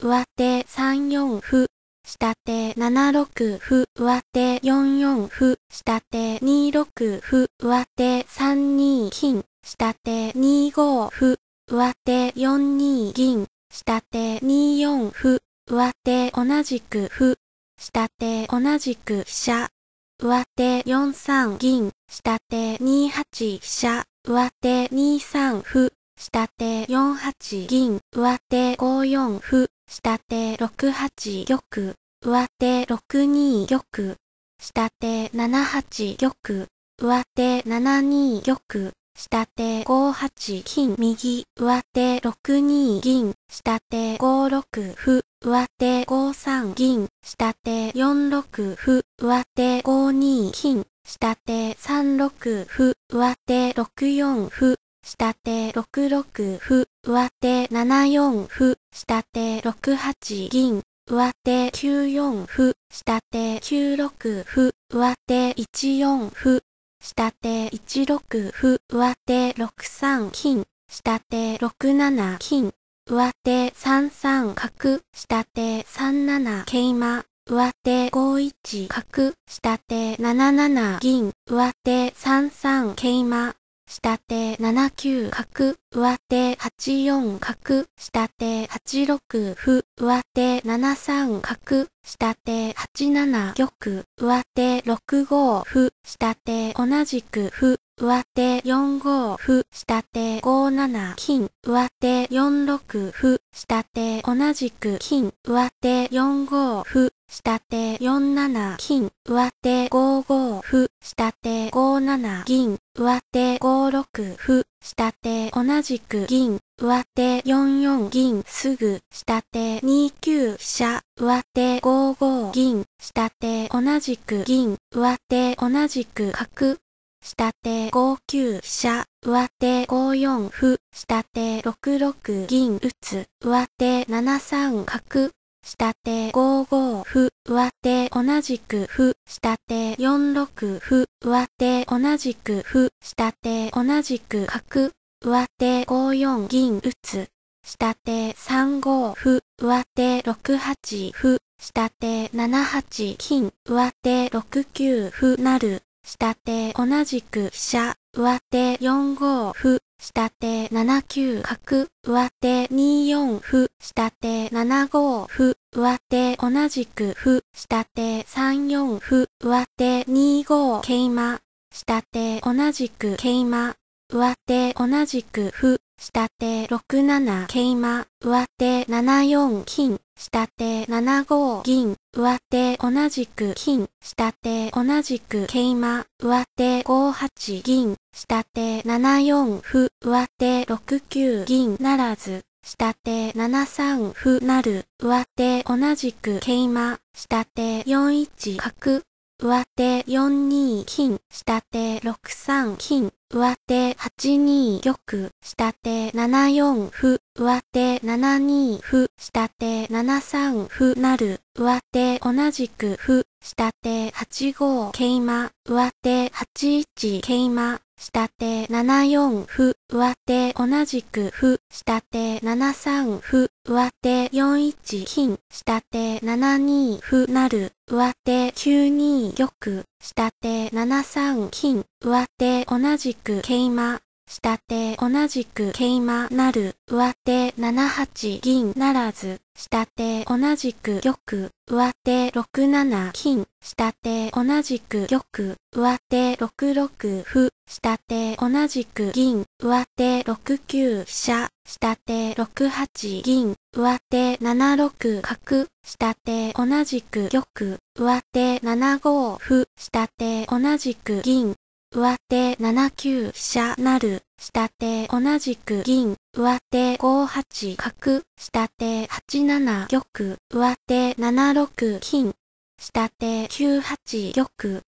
上手3四歩、下手7六歩、上手4四歩、下手2六歩、上手3二金、下手2五歩、上手4二銀、下手2四歩、上手同じく歩、下手同じく飛車、上手4三銀、下手2八飛車、上手2三歩、下手4八銀、上手5四歩、下手6八玉、上手6二玉、下手7八玉、上手7二玉、下手5八金右、上手6二銀、下手5六歩、上手5三銀、下手4六歩、上手5二金、下手3六歩、上手6四歩、下手6 6歩、上手7 4歩、下手6 8銀、上手9 4歩、下手9 6歩、上手1 4歩、下手1 6歩、上手6 3金、下手6 7金、上手3 3角、下手3 7桂馬、上手5 1角、下手7 7銀、上手3 3桂馬、下手7九角、上手8四角、下手8六歩、上手7三角、下手8七玉、上手6五歩、下手同じく歩、上手4五歩、下手5七金、上手4六歩、下手同じく金、上手4五歩、下手4七金、上手5五歩、下手5七銀、上手5六歩、下手同じく銀、上手4四銀、すぐ、下手2九飛車、上手5五銀、下手同じく銀、上手同じく角、下手5九飛車、上手5四歩、下手6六銀打つ、上手7三角、下手5五歩、上手同じく歩、下手4六歩、上手同じく歩、下手同じく角、上手5四銀打つ、下手3五歩、上手6八歩、下手7八金、上手6九歩なる。下手同じく飛車、上手4五歩、下手7九角、上手2四歩、下手7五歩、上手同じく歩、下手3四歩、上手2五桂馬、下手同じく桂馬、上手同じく歩、下手6七桂馬、上手7四金、下手7五銀、上手同じく金、下手同じく桂馬、上手5八銀、下手7四歩、上手6九銀ならず、下手7三歩なる、上手同じく桂馬、下手4一角、上手4二金、下手6三金、上手8二玉、下手7四歩、上手7二歩、下手7三歩なる、上手同じく歩、下手8五桂馬、上手8一桂馬、下手7 4歩、上手同じく歩、下手7 3歩、上手4 1金、下手7 2歩なる、上手9 2玉、下手7 3金、上手同じく桂馬、下手同じく桂馬なる、上手7八銀ならず、下手同じく玉、上手6七金、下手同じく玉、上手6六歩、下手同じく銀、上手6九飛車、下手6八銀、上手7六角、下手同じく玉、上手7五歩、下手同じく銀、上手7九飛車なる、下手同じく銀、上手5八角、下手8七玉、上手7六金、下手9八玉、